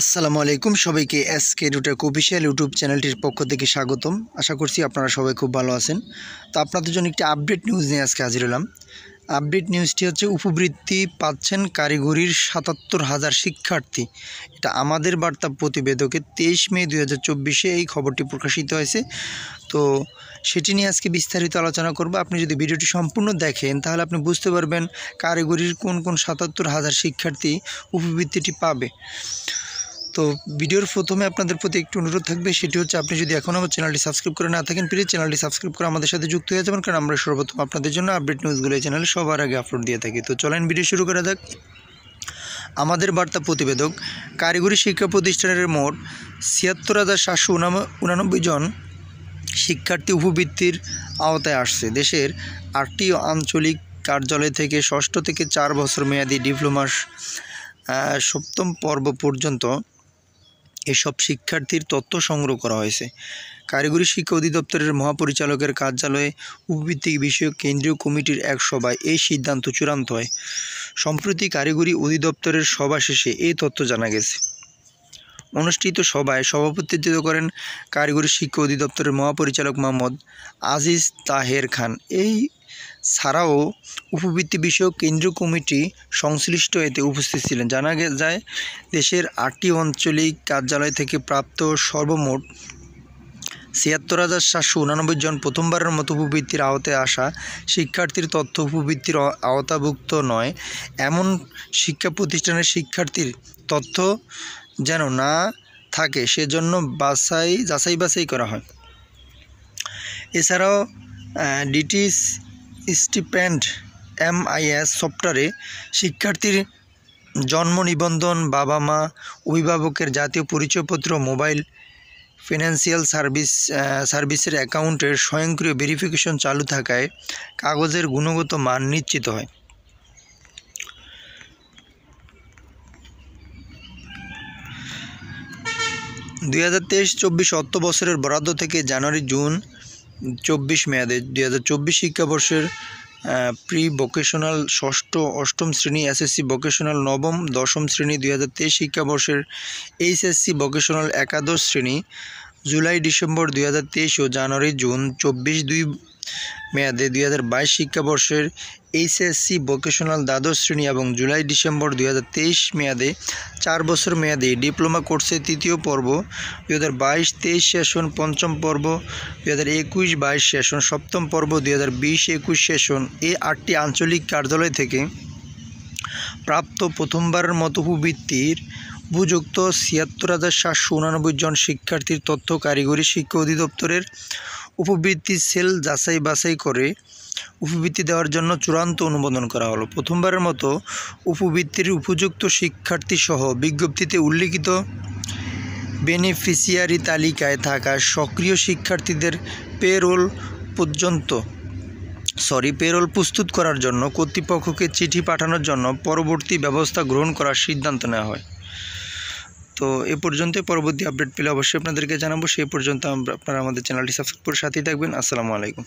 আসসালামু আলাইকুম সবাইকে এস কে রুটেক অফিসিয়াল ইউটিউব চ্যানেলটির পক্ষ থেকে স্বাগতম আশা করছি আপনারা সবাই খুব ভালো আছেন তো আপনাদের জন্য একটি আপডেট নিউজ নিয়ে আজকে হাজির হলাম আপডেট নিউজটি হচ্ছে উপবৃত্তি পাচ্ছেন কারিগরির সাতাত্তর হাজার শিক্ষার্থী এটা আমাদের বার্তা প্রতিবেদকে তেইশ মে দু হাজার চব্বিশে এই খবরটি প্রকাশিত হয়েছে তো সেটি নিয়ে আজকে বিস্তারিত আলোচনা করব আপনি যদি ভিডিওটি সম্পূর্ণ দেখেন তাহলে আপনি বুঝতে পারবেন কারিগরির কোন কোন সাতাত্তর হাজার শিক্ষার্থী উপবৃত্তিটি পাবে তো ভিডিওর প্রথমে আপনাদের প্রতি একটু অনুরোধ থাকবে সেটি হচ্ছে আপনি যদি এখনও আমার চ্যানেলটি সাবস্ক্রাইব করে না থাকেন প্লিজ চ্যানেলটি সাবস্ক্রাইব করে আমাদের সাথে যুক্ত হয়ে যাবেন কারণ আমরা সর্বপ্রথম আপনাদের জন্য আপডেট নিউজগুলো এই চ্যানেলে সবার আগে আপলোড দিয়ে থাকি তো চলেন ভিডিও শুরু করা দেখ আমাদের বার্তা প্রতিবেদক কারিগরি শিক্ষা প্রতিষ্ঠানের মোট ছিয়াত্তর হাজার সাতশো উনানব্বই জন শিক্ষার্থী উপবৃত্তির আওতায় আসছে দেশের আটটি আঞ্চলিক কার্যালয় থেকে ষষ্ঠ থেকে চার বছর মেয়াদি ডিপ্লোমাস সপ্তম পর্ব পর্যন্ত এসব শিক্ষার্থীর তথ্য সংগ্রহ করা হয়েছে কারিগরি শিক্ষা অধিদপ্তরের মহাপরিচালকের কার্যালয়ে উপবৃত্তিক বিষয়ক কেন্দ্রীয় কমিটির এক সভায় এই সিদ্ধান্ত চূড়ান্ত হয় সম্প্রতি কারিগরি অধিদপ্তরের সভা শেষে এই তথ্য জানা গেছে অনুষ্ঠিত সভায় সভাপতিত্ব করেন কারিগরি শিক্ষা অধিদপ্তরের মহাপরিচালক মোহাম্মদ আজিজ তাহের খান এই ছাড়াও উপবৃত্তি বিষয়ক কেন্দ্রীয় কমিটি সংশ্লিষ্ট এতে উপস্থিত ছিলেন জানা যায় দেশের আটটি আঞ্চলিক কার্যালয় থেকে প্রাপ্ত সর্বমোট ছিয়াত্তর হাজার সাতশো উনানব্বই জন প্রথমবারের মতো উপবৃত্তির আওতায় আসা শিক্ষার্থীর তথ্য উপবৃত্তির আওতাভুক্ত নয় এমন শিক্ষা প্রতিষ্ঠানের শিক্ষার্থীর তথ্য যেন না থাকে সেজন্য বাছাই যাচাই বাছাই করা হয় এছাড়াও ডিটিস স্টিপেন্ড এমআইএস সফটওয়্যারে শিক্ষার্থীর জন্ম নিবন্ধন বাবা মা অভিভাবকের জাতীয় পরিচয়পত্র মোবাইল ফিনান্সিয়াল সার্ভিস সার্ভিসের অ্যাকাউন্টের স্বয়ংক্রিয় ভেরিফিকেশন চালু থাকায় কাগজের গুণগত মান নিশ্চিত হয় দুই হাজার তেইশ চব্বিশ অর্থ বছরের বরাদ্দ থেকে জানুয়ারি জুন চব্বিশ মেয়াদে দুই হাজার চব্বিশ শিক্ষাবর্ষের প্রি ভোকেশনাল ষষ্ঠ অষ্টম শ্রেণী এসএসসি ভোকেশনাল নবম দশম শ্রেণী দুই হাজার তেইশ শিক্ষাবর্ষের এইচএসসি ভোকেশনাল একাদশ শ্রেণী জুলাই ডিসেম্বর দুই হাজার তেইশ ও জানুয়ারি জুন চব্বিশ দুই মেয়াদে দুই হাজার বাইশ শিক্ষাবর্ষের এইচএসসি ভোকেশনাল দ্বাদশ শ্রেণী এবং জুলাই ডিসেম্বর দুই হাজার তেইশ মেয়াদে চার বছর মেয়াদে ডিপ্লোমা কোর্সের তৃতীয় পর্ব দুই হাজার বাইশ তেইশ সেশন পঞ্চম পর্ব দুই হাজার একুশ বাইশ সেশন সপ্তম পর্ব দুই হাজার বিশ একুশ সেশন এই আটটি আঞ্চলিক কার্যালয় থেকে প্রাপ্ত প্রথমবারের মতো উপবৃত্তির উপযুক্ত ছিয়াত্তর হাজার সাতশো উনানব্বই জন শিক্ষার্থীর তথ্য কারিগরি শিক্ষা অধিদপ্তরের উপবৃত্তি সেল যাচাই বাছাই করে উপবৃত্তি দেওয়ার জন্য চূড়ান্ত অনুমোদন করা হলো প্রথমবারের মতো উপবৃত্তির উপযুক্ত শিক্ষার্থীসহ বিজ্ঞপ্তিতে উল্লিখিত বেনিফিসিয়ারি তালিকায় থাকা সক্রিয় শিক্ষার্থীদের পেরোল পর্যন্ত সরি পেরোল প্রস্তুত করার জন্য কর্তৃপক্ষকে চিঠি পাঠানোর জন্য পরবর্তী ব্যবস্থা গ্রহণ করার সিদ্ধান্ত নেওয়া হয় তো এ পর্যন্ত পরবর্তী আপডেট পেলে অবশ্যই আপনাদেরকে জানাবো সেই পর্যন্ত আমরা আপনারা আমাদের চ্যানেলটি সাবস্ক্রাইব করে সাথেই থাকবেন আসসালামু আলাইকুম